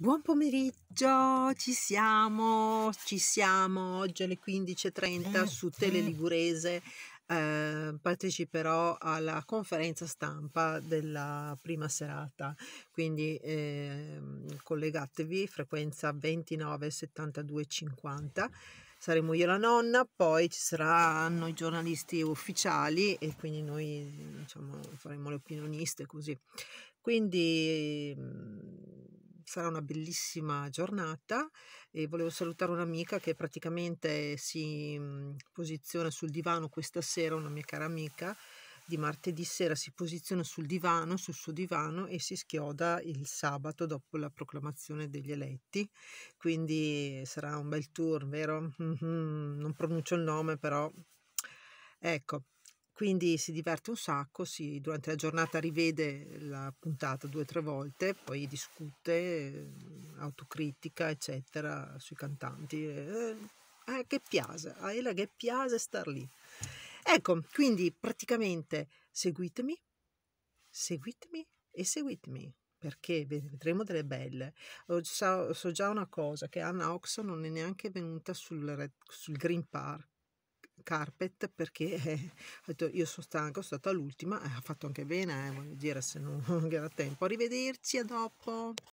Buon pomeriggio, ci siamo, ci siamo, oggi alle 15.30 su Tele mm-hmm. Ligurese eh, parteciperò alla conferenza stampa della prima serata, quindi eh, collegatevi, frequenza 29.72.50. saremo io e la nonna, poi ci saranno i giornalisti ufficiali e quindi noi diciamo, faremo le opinioniste così. Quindi sarà una bellissima giornata e volevo salutare un'amica che praticamente si mhmm, posiziona sul divano questa sera, una mia cara amica di martedì sera si posiziona sul divano, sul suo divano e si schioda il sabato dopo la proclamazione degli eletti. Quindi sarà un bel tour, vero? Non pronuncio il nome, però ecco quindi si diverte un sacco, si, durante la giornata rivede la puntata due o tre volte, poi discute, mm, autocritica, eccetera, sui cantanti. Eh, eh, che piace, a Ela che piace star lì. Ecco, quindi praticamente seguitemi, seguitemi e seguitemi perché vedremo delle belle. So, so, già una cosa, che Anna Ox non è neanche venuta sul, sul Green Park, carpet perché eh, ho detto io sono stanca, sono stata l'ultima, eh, ha fatto anche bene, eh, voglio dire se non era tempo. Arrivederci, a dopo.